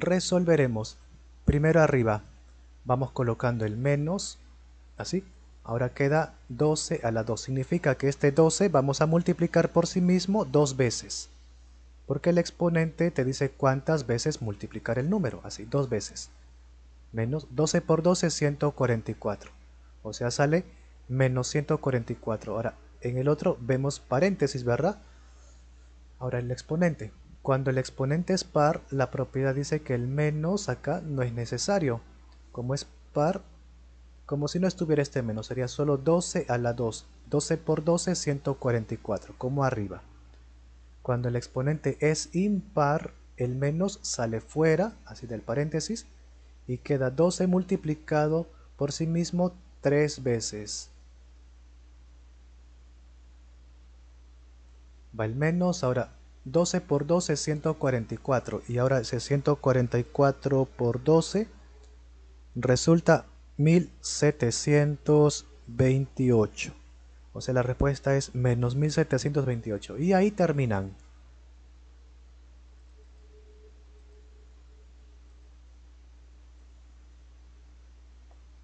resolveremos. Primero arriba vamos colocando el menos, así. Ahora queda 12 a la 2. Significa que este 12 vamos a multiplicar por sí mismo dos veces. Porque el exponente te dice cuántas veces multiplicar el número, así, dos veces. Menos 12 por 12 144. O sea, sale menos 144. Ahora, en el otro vemos paréntesis, ¿verdad? Ahora el exponente. Cuando el exponente es par, la propiedad dice que el menos acá no es necesario. Como es par, como si no estuviera este menos, sería solo 12 a la 2. 12 por 12, 144, como arriba. Cuando el exponente es impar, el menos sale fuera, así del paréntesis, y queda 12 multiplicado por sí mismo 3 veces. Va el menos, ahora 12 por 12 es 144 y ahora ese 144 por 12 resulta 1728. O sea, la respuesta es menos 1728. Y ahí terminan.